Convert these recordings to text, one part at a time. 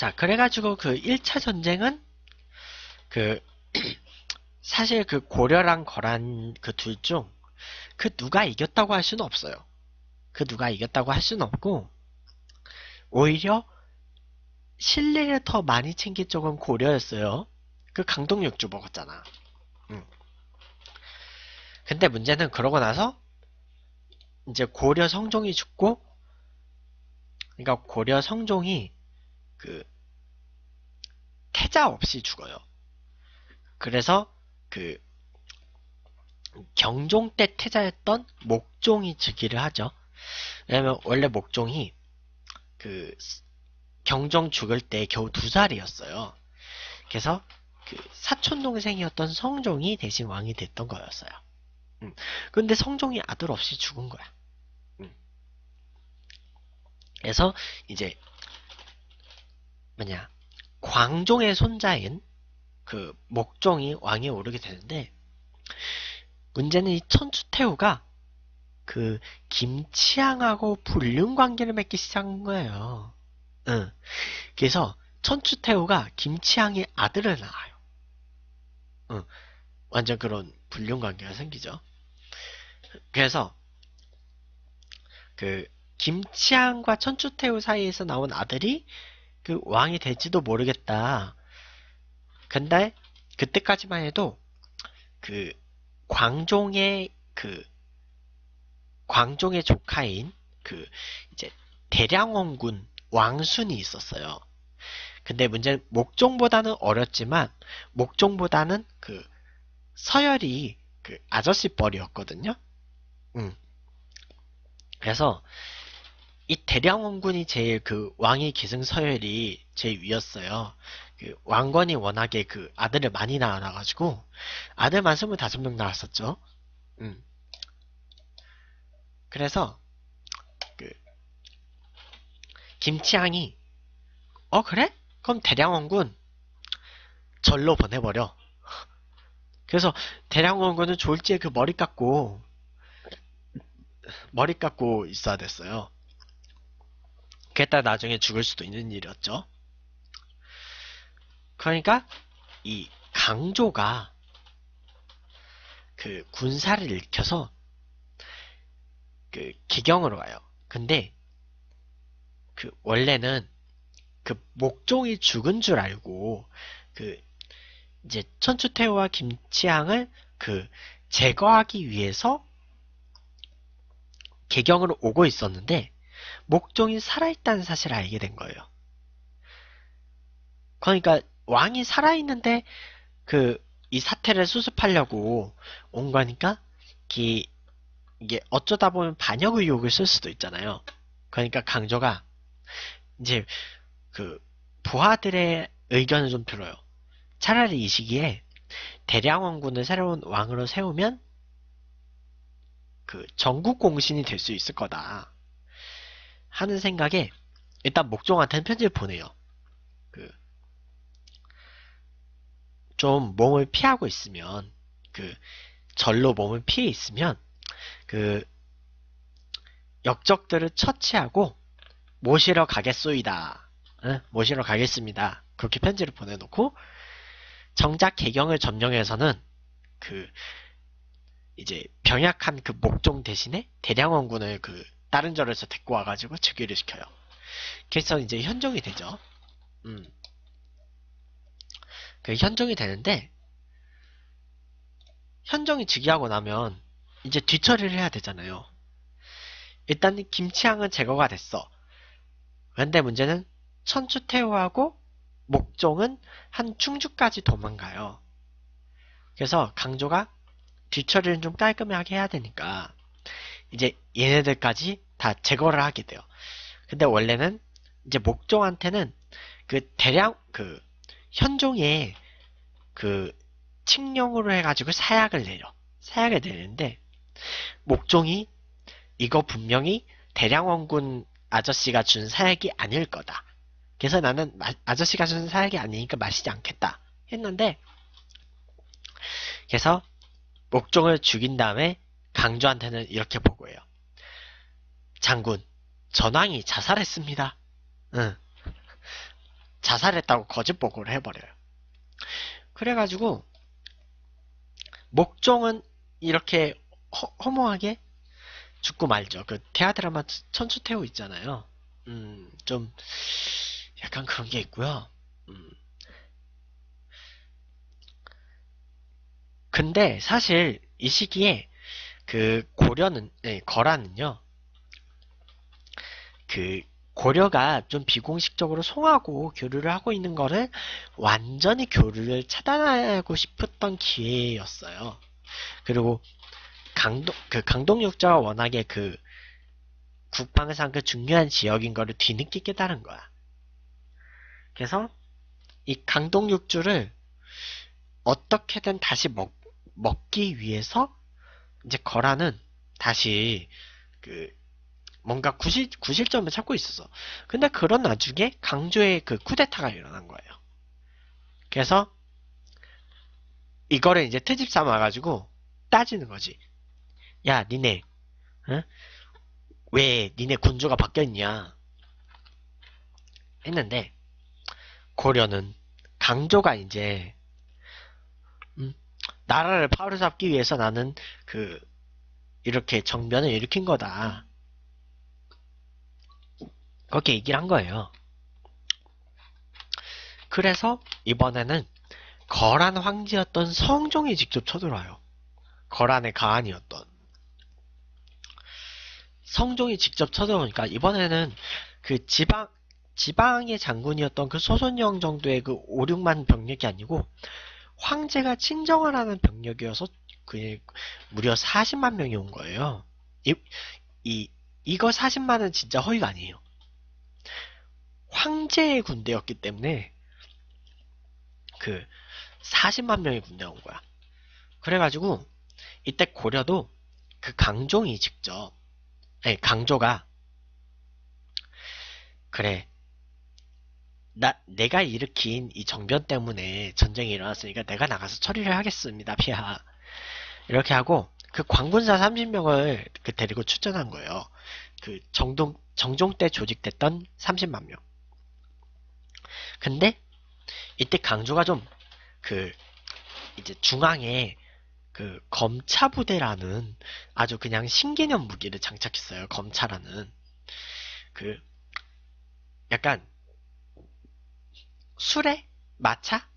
자, 그래가지고 그 1차 전쟁은 그 사실 그 고려랑 거란 그 둘중그 그 누가 이겼다고 할 수는 없어요. 그 누가 이겼다고 할 수는 없고 오히려 실내를 더 많이 챙긴 쪽은 고려였어요. 그 강동 육주 먹었잖아. 응. 근데 문제는 그러고 나서 이제 고려 성종이 죽고 그러니까 고려 성종이 그 태자 없이 죽어요. 그래서 그 경종 때 태자였던 목종이 즉위를 하죠. 왜냐면 원래 목종이 그 경종 죽을 때 겨우 두 살이었어요. 그래서 그 사촌 동생이었던 성종이 대신 왕이 됐던 거였어요. 음. 근데 성종이 아들 없이 죽은 거야. 음. 그래서 이제 뭐냐 광종의 손자인 그 목종이 왕에 오르게 되는데 문제는 이 천추태후가 그 김치향하고 불륜 관계를 맺기 시작한 거예요. 응. 그래서 천추태후가 김치향의 아들을 낳아요. 응. 완전 그런 불륜 관계가 생기죠. 그래서 그 김치향과 천추태후 사이에서 나온 아들이 그 왕이 될지도 모르겠다. 근데 그때까지만 해도 그 광종의 그 광종의 조카인 그 이제 대량원군 왕순이 있었어요. 근데 문제는 목종보다는 어렸지만 목종보다는 그 서열이 그 아저씨 뻘이었거든요. 음. 그래서 이 대량원군이 제일 그 왕의 기승서열이 제일 위였어요. 그 왕건이 워낙에 그 아들을 많이 낳아가지고 아들만 25명 낳았었죠. 음. 그래서 그 김치향이 어 그래? 그럼 대량원군 절로 보내버려. 그래서 대량원군은 졸지에 그 머리 깎고 머리 깎고 있어야 됐어요. 게다 나중에 죽을 수도 있는 일이었죠. 그러니까 이 강조가 그 군사를 일으켜서 그 기경으로 가요. 근데 그 원래는 그 목종이 죽은 줄 알고 그 이제 천추태호와 김치향을 그 제거하기 위해서 개경으로 오고 있었는데 목종이 살아있다는 사실을 알게 된 거예요. 그러니까 왕이 살아있는데 그 이 사태를 수습하려고 온 거니까 기, 이게 어쩌다 보면 반역 의혹을 쓸 수도 있잖아요. 그러니까 강조가 이제 그 부하들의 의견을 좀 들어요. 차라리 이 시기에 대량원군을 새로운 왕으로 세우면 그 전국 공신이 될 수 있을 거다. 하는 생각에 일단 목종한테는 편지를 보내요. 그 좀 몸을 피하고 있으면 그 절로 몸을 피해 있으면 그 역적들을 처치하고 모시러 가겠소이다. 응? 모시러 가겠습니다. 그렇게 편지를 보내놓고 정작 개경을 점령해서는 그 이제 병약한 그 목종 대신에 대량원군을 그 다른 절에서 데리고 와가지고 즉위를 시켜요. 그래서 이제 현종이 되죠. 음. 그 현종이 되는데 현종이 즉위하고 나면 이제 뒤처리를 해야 되잖아요. 일단 김치향은 제거가 됐어. 그런데 문제는 천추태후하고 목종은 한 충주까지 도망가요. 그래서 강조가 뒤처리는 좀 깔끔하게 해야 되니까 이제 얘네들까지 다 제거를 하게 돼요. 근데 원래는 이제 목종한테는 그 대량 그현종에그 칙령으로 해가지고 사약을 내려 사약을 내는데 목종이 이거 분명히 대량원군 아저씨가 준 사약이 아닐 거다. 그래서 나는 마, 아저씨가 준 사약이 아니니까 마시지 않겠다 했는데 그래서 목종을 죽인 다음에 강조한테는 이렇게 보고해요. 장군, 전왕이 자살했습니다. 응. 자살했다고 거짓 보고를 해버려요. 그래가지고 목종은 이렇게 허, 무하게 죽고 말죠. 그 테아드라마 천추태호 있잖아요. 음, 좀 약간 그런 게 있고요. 음. 근데 사실 이 시기에 그 고려는 네, 거라는요. 그 고려가 좀 비공식적으로 송하고 교류를 하고 있는 거를 완전히 교류를 차단하고 싶었던 기회였어요. 그리고 강동 그강동육자가 워낙에 그 국방상 그 중요한 지역인 거를 뒤늦게 깨달은 거야. 그래서 이 강동육주를 어떻게든 다시 먹, 먹기 위해서 이제 거라는 다시 그 뭔가 구실, 구실점을 찾고 있었어. 근데 그런 나중에 강조의 그 쿠데타가 일어난 거예요. 그래서 이거를 이제 트집 삼아가지고 따지는 거지. 야, 니네, 응? 왜 니네 군주가 바뀌었냐? 했는데, 고려는 강조가 이제, 음, 나라를 파로잡기 위해서 나는 그, 이렇게 정변을 일으킨 거다. 그렇게 얘기를 한 거예요. 그래서 이번에는 거란 황제였던 성종이 직접 쳐들어와요. 거란의 가한이었던. 성종이 직접 쳐들어오니까 이번에는 그 지방, 지방의 장군이었던 그 소손영 정도의 그 5, 6만 병력이 아니고 황제가 친정을 하는 병력이어서 그 무려 40만 명이 온 거예요. 이, 이, 이거 40만은 진짜 허위가 아니에요. 황제의 군대였기 때문에 그 40만 명의 군대가 온 거야. 그래가지고 이때 고려도 그 강종이 직접 아니 강조가 그래 나 내가 일으킨 이 정변 때문에 전쟁이 일어났으니까 내가 나가서 처리를 하겠습니다 피하 이렇게 하고 그 광군사 30명을 그 데리고 출전한 거예요 그 정동 정종 때 조직됐던 30만 명 근데 이때 강조가 좀 그 이제 중앙에 그 검차 부대라는 아주 그냥 신개념 무기를 장착했어요. 검차라는 그 약간 수레, 마차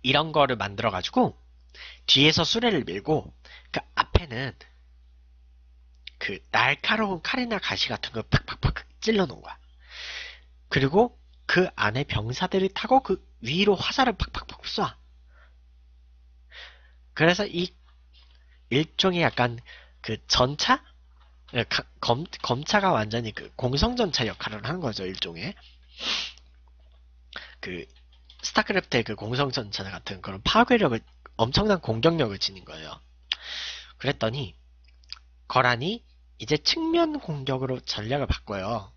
이런 거를 만들어 가지고 뒤에서 수레를 밀고 그 앞에는 그 날카로운 칼이나 가시 같은 거 팍팍팍 찔러 놓은 거야. 그리고 그 안에 병사들이 타고 그 위로 화살을 팍팍팍 쏴. 그래서 이 일종의 약간 그 전차? 예, 검, 검차가 완전히 그 공성전차 역할을 한 거죠, 일종의. 그 스타크래프트의 그 공성전차 같은 그런 파괴력을 엄청난 공격력을 지닌 거예요. 그랬더니 거란이 이제 측면 공격으로 전략을 바꿔요.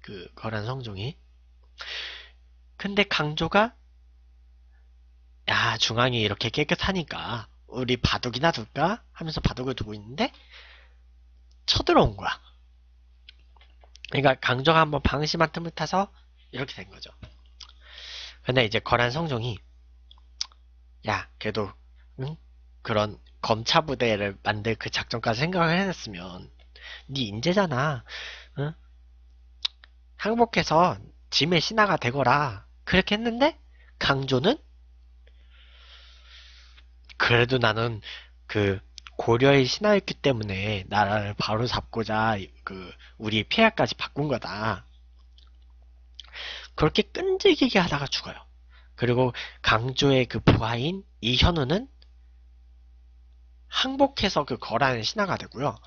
그 거란 성종이 근데 강조가 야 중앙이 이렇게 깨끗하니까 우리 바둑이나 둘까 하면서 바둑을 두고 있는데 쳐들어온 거야. 그러니까 강조가 한번 방심한 틈을 타서 이렇게 된 거죠. 근데 이제 거란 성종이 야걔도 응? 그런 검차 부대를 만들 그 작전까지 생각을 해냈으면 네 인재잖아. 응? 항복해서 짐의 신하가 되거라. 그렇게 했는데 강조는 그래도 나는 그 고려의 신하였기 때문에 나라를 바로 잡고자 그 우리의 폐하까지 바꾼 거다. 그렇게 끈질기게 하다가 죽어요. 그리고 강조의 그 부하인 이현우는 항복해서 그 거란의 신하가 되고요.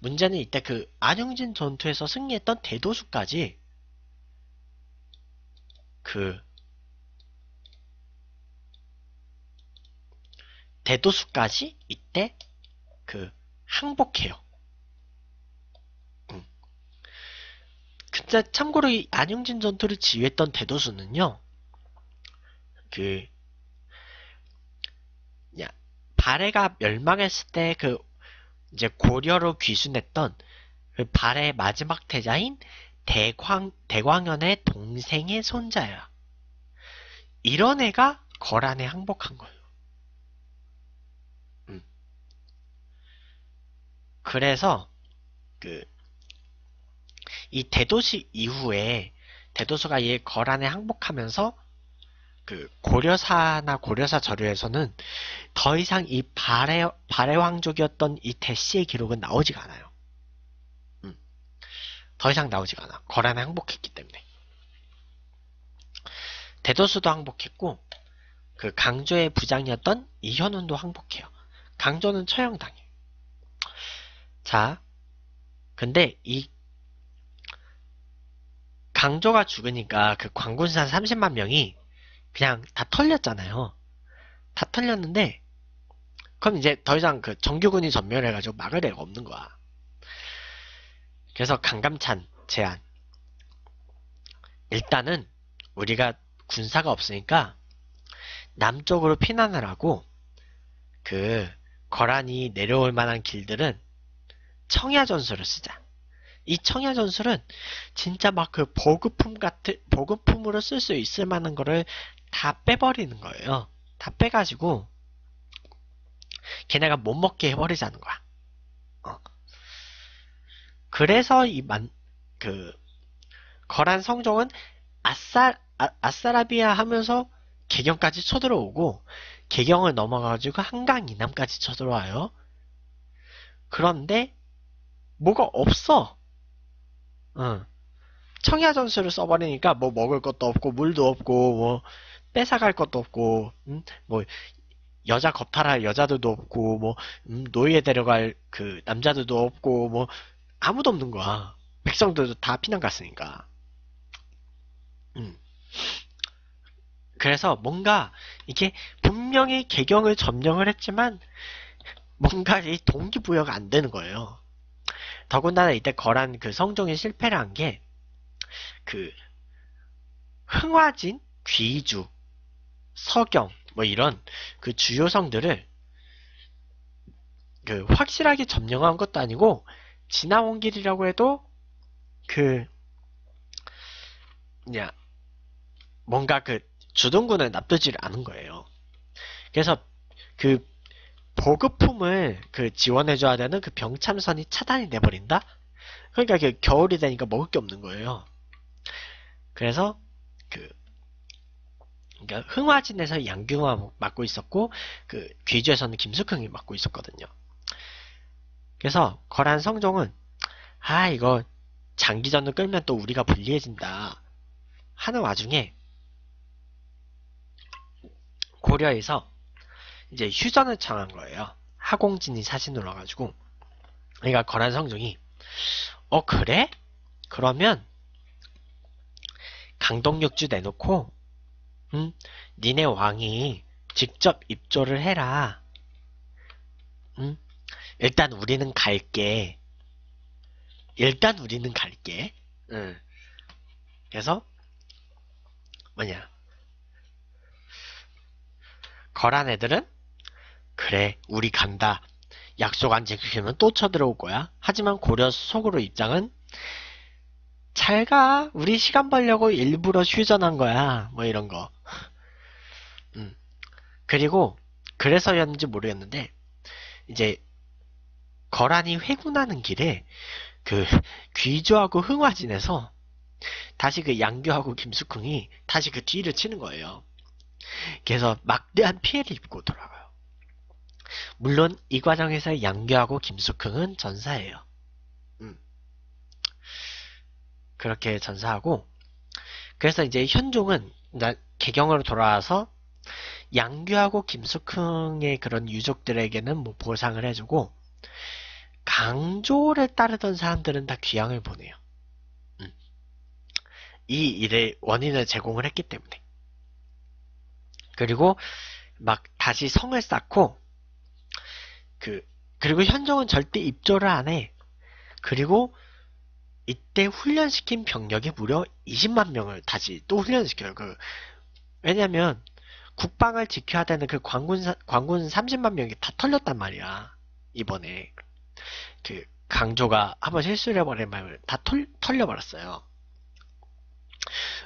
문제는 이때 그 안영진 전투에서 승리했던 대도수까지 그 대도수까지 이때 그 항복해요. 음. 근 참고로 이안용진 전투를 지휘했던 대도수는요. 그 발해가 멸망했을 때 그 이제 고려로 귀순했던 그 발해의 마지막 태자인 대광, 대광현의 동생의 손자야. 이런 애가 거란에 항복한 거예요. 음. 그래서 그 이 대도시 이후에 대도수가 이 거란에 항복하면서 그 고려사나 고려사 자료에서는더 이상 이 발해 발해 왕족이었던 이 대씨의 기록은 나오지가 않아요. 더 이상 나오지가 않아. 거란은 항복했기 때문에. 대도수도 항복했고 그 강조의 부장이었던 이현운도 항복해요. 강조는 처형당해. 자, 근데 이 강조가 죽으니까 그 광군사 30만 명이 그냥 다 털렸잖아요. 다 털렸는데 그럼 이제 더 이상 그 정규군이 전멸해가지고 막을 애가 없는 거야. 그래서 강감찬 제안. 일단은 우리가 군사가 없으니까 남쪽으로 피난을 하고 그 거란이 내려올 만한 길들은 청야 전술을 쓰자. 이 청야 전술은 진짜 막 그 보급품 같은 보급품으로 쓸 수 있을 만한 거를 다 빼버리는 거예요. 다 빼가지고 걔네가 못 먹게 해버리자는 거야. 어. 그래서 이 만, 그, 거란 성종은 아싸, 아, 아싸라비아 하면서 개경까지 쳐들어오고, 개경을 넘어가지고 한강 이남까지 쳐들어와요. 그런데, 뭐가 없어! 응. 청야전술을 써버리니까 뭐 먹을 것도 없고, 물도 없고, 뭐, 뺏어갈 것도 없고, 응? 뭐, 여자 겁탈할 여자들도 없고, 뭐, 음, 노예 데려갈 그 남자들도 없고, 뭐, 아무도 없는 거야. 백성들도 다 피난 갔으니까. 음. 그래서 뭔가 이게 분명히 개경을 점령을 했지만 뭔가 이 동기부여가 안 되는 거예요. 더군다나 이때 거란 그 성종이 실패를 한게그 흥화진, 귀주, 서경 뭐 이런 그 주요 성들을 그 확실하게 점령한 것도 아니고 지나온 길이라고 해도 그 그냥 뭔가 그 주둔군을 납두지를 않은 거예요. 그래서 그 보급품을 그 지원해줘야 되는 그 병참선이 차단이 돼버린다? 그러니까 그 겨울이 되니까 먹을 게 없는 거예요. 그래서 그 그러니까 흥화진에서 양규화 맡고 있었고 그 귀주에서는 김숙흥이 맡고 있었거든요. 그래서 거란 성종은 아 이거 장기전을 끌면 또 우리가 불리해진다 하는 와중에 고려에서 이제 휴전을 청한 거예요. 하공진이 사진을 와가지고 그러니까 거란 성종이 어 그래? 그러면 강동육주 내놓고 음, 니네 왕이 직접 입조를 해라. 음, 일단 우리는 갈게. 일단 우리는 갈게. 응. 그래서 뭐냐 거란 애들은 그래 우리 간다. 약속 안 지키면 또 쳐들어올 거야. 하지만 고려 속으로 입장은 잘 가. 우리 시간 벌려고 일부러 휴전한 거야. 뭐 이런 거. 음. 그리고 그래서였는지 모르겠는데 이제 거란이 회군하는 길에 그 귀조하고 흥화진에서 다시 그 양교하고 김숙흥이 다시 그 뒤를 치는 거예요. 그래서 막대한 피해를 입고 돌아가요. 물론 이 과정에서 양교하고 김숙흥은 전사예요. 음. 그렇게 전사하고 그래서 이제 현종은 개경으로 돌아와서 양규하고 김숙흥의 그런 유족들에게는 뭐 보상을 해주고 강조를 따르던 사람들은 다 귀향을 보내요. 음. 이 일의 원인을 제공을 했기 때문에. 그리고 막 다시 성을 쌓고 그 그리고 현종은 절대 입조를 안 해. 그리고 이때 훈련시킨 병력이 무려 20만 명을 다시 또 훈련시켜요. 그 왜냐면 국방을 지켜야 되는 그 광군 광군 30만 명이 다 털렸단 말이야. 이번에. 그 강조가 한번 실수를 해버린 마음을 다 털, 털려버렸어요.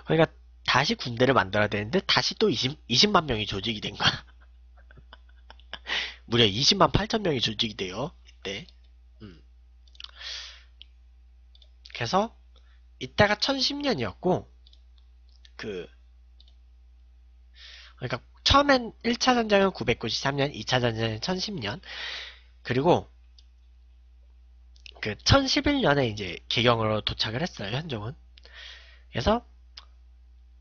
그러니까 다시 군대를 만들어야 되는데 다시 또 20, 20만 명이 조직이 된 거야. 무려 20만 8천 명이 조직이 돼요. 이때. 음. 그래서 이때가 1010년이었고 그 그러니까 처음엔 1차 전쟁은 993년, 2차 전쟁은 1010년 그리고 그 1011년에 이제 개경으로 도착을 했어요 현종은. 그래서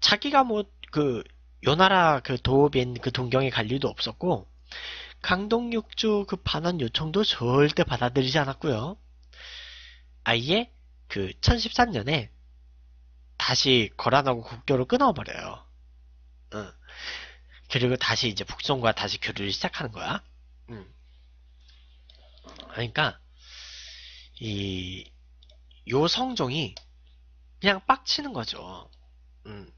자기가 뭐 그 요나라 그 도읍인 그 동경에 갈 일도 없었고 강동육주 그 반환 요청도 절대 받아들이지 않았고요. 아예 그 1013년에 다시 거란하고 국교를 끊어버려요. 응. 그리고 다시 이제 북송과 다시 교류를 시작하는 거야. 응. 그러니까 이, 요 성종이 그냥 빡치는 거죠. 음.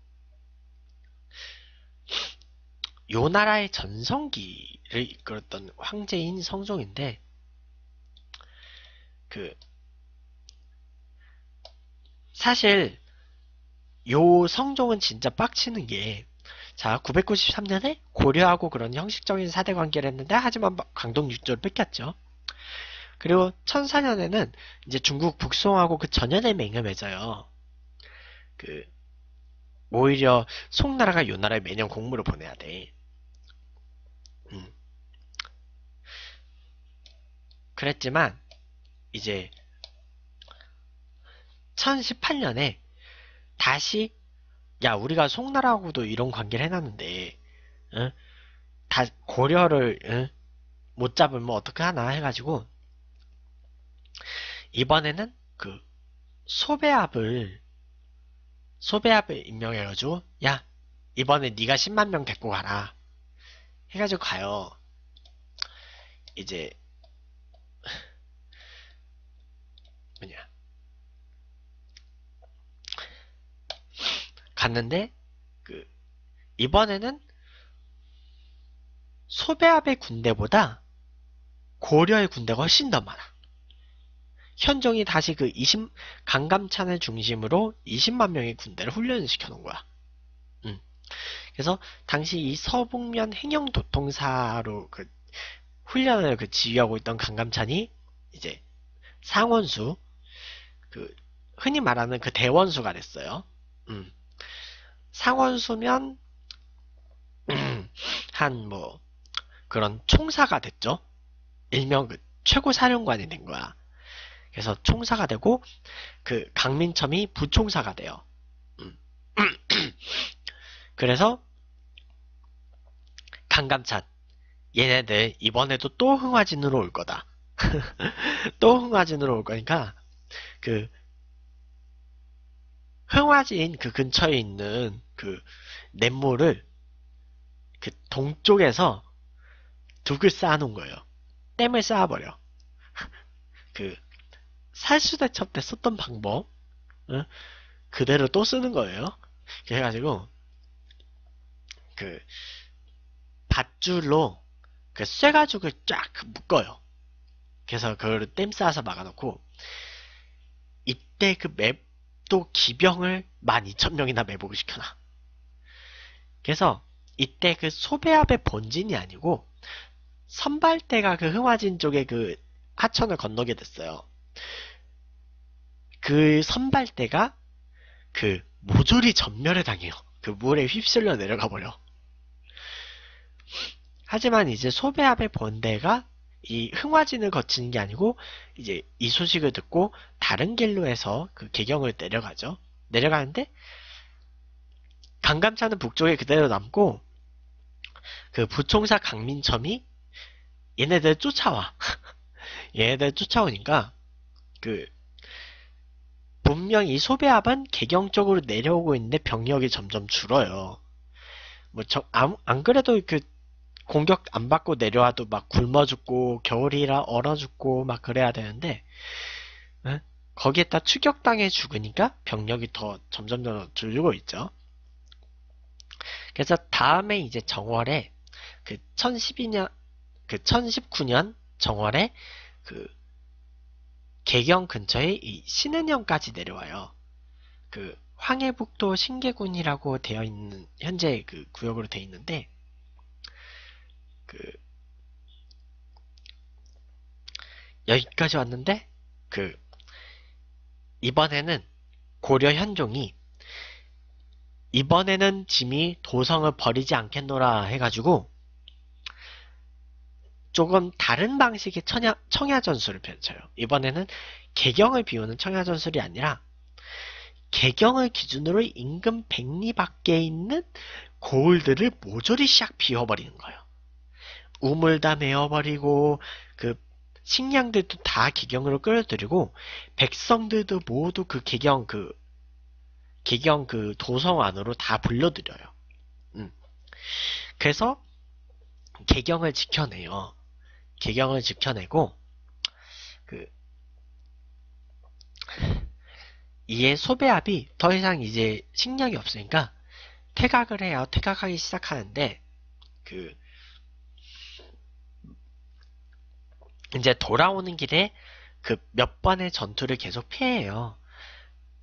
요 나라의 전성기를 이끌었던 황제인 성종인데, 그, 사실, 요 성종은 진짜 빡치는 게, 자, 993년에 고려하고 그런 형식적인 사대 관계를 했는데, 하지만 강동 6조를 뺏겼죠. 그리고 1004년에는 이제 중국 북송하고 그 전연에 맹염해져요. 그 오히려 송나라가 요나라에 매년 공물을 보내야 돼. 음. 그랬지만 이제 1018년에 다시 야 우리가 송나라하고도 이런 관계를 해놨는데 응? 다 고려를 응? 못 잡으면 어떻게 하나 해가지고 이번에는 그 소배압을 소배압을 임명해가지고 야 이번에 네가 10만 명 데리고 가라 해가지고 가요. 이제 뭐냐 갔는데 그 이번에는 소배압의 군대보다 고려의 군대가 훨씬 더 많아. 현종이 다시 그 20, 강감찬을 중심으로 20만 명의 군대를 훈련시켜 놓은 거야. 음. 그래서 당시 이 서북면 행영도통사로 그 훈련을 그 지휘하고 있던 강감찬이 이제 상원수, 그 흔히 말하는 그 대원수가 됐어요. 음. 상원수면 한 뭐 그런 총사가 됐죠. 일명 그 최고 사령관이 된 거야. 그래서 총사가 되고 그 강민첨이 부총사가 돼요. 음. 그래서 강감찬 얘네들 이번에도 또 흥화진으로 올 거다. 또 흥화진으로 올 거니까 그 흥화진 그 근처에 있는 그 냇물을 그 동쪽에서 둑을 쌓아놓은 거예요. 댐을 쌓아버려. 그 살수대첩 때 썼던 방법 응? 그대로 또 쓰는 거예요. 그래가지고 그 밧줄로 그 쇠가죽을 쫙 묶어요. 그래서 그걸 땜쌓아서 막아놓고 이때 그 맵도 기병을 12,000명이나 매복을 시켜놔. 그래서 이때 그 소배압의 본진이 아니고 선발대가 그 흥화진 쪽에 그 하천을 건너게 됐어요. 그 선발대가 그 모조리 전멸에 당해요. 그 물에 휩쓸려 내려가 버려. 하지만 이제 소배압의본대가이 흥화진을 거치는 게 아니고 이제 이 소식을 듣고 다른 길로 해서 그 개경을 내려가죠. 내려가는데 강감차는 북쪽에 그대로 남고 그 부총사 강민첨이 얘네들 쫓아와. 얘네들 쫓아오니까 그 분명히 소비합은 개경적으로 내려오고 있는데 병력이 점점 줄어요. 뭐저안 그래도 그 공격 안 받고 내려와도 막 굶어 죽고 겨울이라 얼어 죽고 막 그래야 되는데 거기에다 추격당해 죽으니까 병력이 더 점점 더 줄고 있죠. 그래서 다음에 이제 정월에 그 1012년 그 1019년 정월에 그 개경 근처에이 신은현까지 내려와요. 그 황해북도 신계군이라고 되어 있는 현재 그 구역으로 되어 있는데 그 여기까지 왔는데 그 이번에는 고려 현종이 이번에는 짐이 도성을 버리지 않겠노라 해가지고 조금 다른 방식의 청야, 청야 전술을 펼쳐요. 이번에는 개경을 비우는 청야 전술이 아니라 개경을 기준으로 임금 백리 밖에 있는 고을들을 모조리 싹 비워버리는 거예요. 우물 다메워버리고그 식량들도 다 개경으로 끌어들이고 백성들도 모두 그 개경 그 개경 그 도성 안으로 다 불러들여요. 음. 그래서 개경을 지켜내요. 개경을 지켜내고 그 이에 소배압이 더 이상 이제 식량이 없으니까 퇴각을 해요. 퇴각하기 시작하는데 그 이제 돌아오는 길에 그 몇 번의 전투를 계속 피해요.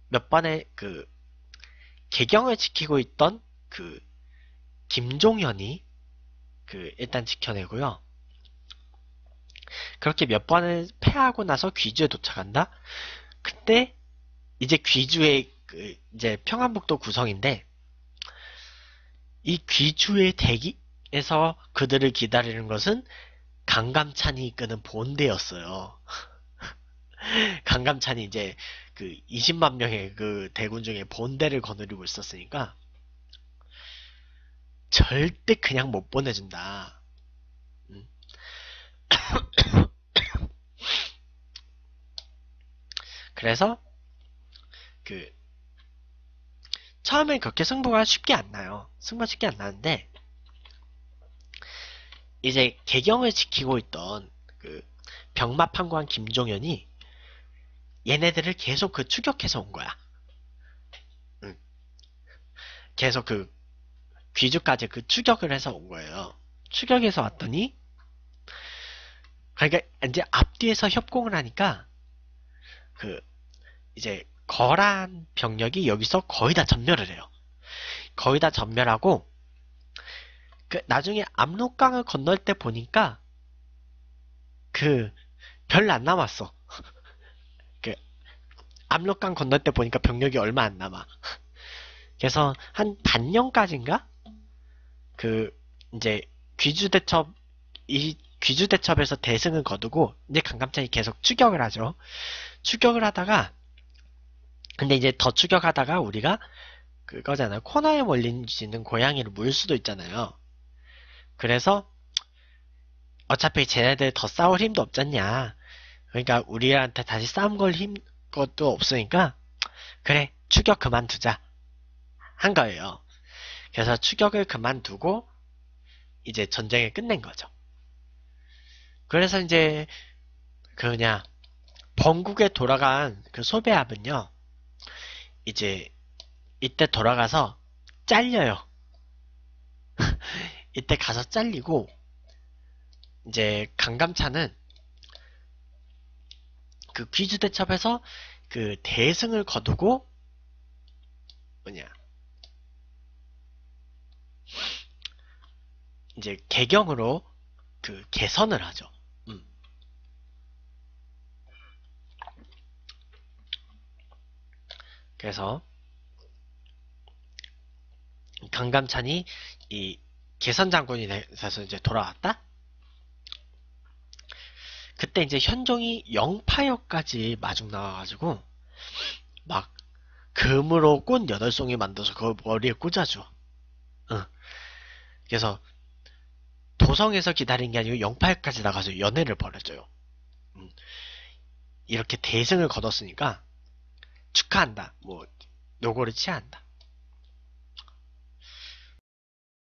몇 번의 그 개경을 지키고 있던 그 김종현이 그 일단 지켜내고요. 그렇게 몇 번을 패하고 나서 귀주에 도착한다? 그때 이제 귀주의 그 이제 평안북도 구성인데 이 귀주의 대기에서 그들을 기다리는 것은 강감찬이 이끄는 본대였어요. 강감찬이 이제 그 20만 명의 그 대군 중에 본대를 거느리고 있었으니까 절대 그냥 못 보내준다. 음? 그래서 그 처음엔 그렇게 승부가 쉽게 안 나요. 승부가 쉽게 안 나는데 이제 개경을 지키고 있던 그 병마 판관 김종현이 얘네들을 계속 그 추격해서 온 거야. 응. 계속 그 귀주까지 그 추격을 해서 온 거예요. 추격해서 왔더니 그러니까 이제 앞뒤에서 협공을 하니까 그 이제 거란 병력이 여기서 거의 다 전멸을 해요. 거의 다 전멸하고 그 나중에 압록강을 건널 때 보니까 그별안 남았어. 그 압록강 건널 때 보니까 병력이 얼마 안 남아. 그래서 한 반년까지인가 그 이제 귀주대첩 이 귀주대첩에서 대승을 거두고 이제 강감찬이 계속 추격을 하죠. 추격을 하다가 근데 이제 더 추격하다가 우리가 그거잖아요. 코너에 몰리는 고양이를 물 수도 있잖아요. 그래서 어차피 쟤네들 더 싸울 힘도 없잖냐. 그러니까 우리한테 다시 싸움 걸 힘, 것도 없으니까 그래 추격 그만두자 한 거예요. 그래서 추격을 그만두고 이제 전쟁을 끝낸 거죠. 그래서 이제 그냥 번국에 돌아간 그 소배압은요. 이제 이때 돌아가서 잘려요. 이때 가서 잘리고 이제 강감찬은 그퀴주 대첩에서 그 대승을 거두고 뭐냐 이제 개경으로 그 개선을 하죠. 그래서 강감찬이 이 개선 장군이 돼서 이제 돌아왔다. 그때 이제 현종이 영파역까지 마중 나와가지고 막 금으로 꽃 여덟 송이 만들어서 그걸 머리에 꽂아줘. 응. 그래서 도성에서 기다린 게 아니고 영파역까지 나가서 연애를 벌여줘요. 응. 이렇게 대승을 거뒀으니까 축하한다. 뭐, 노고를 취한다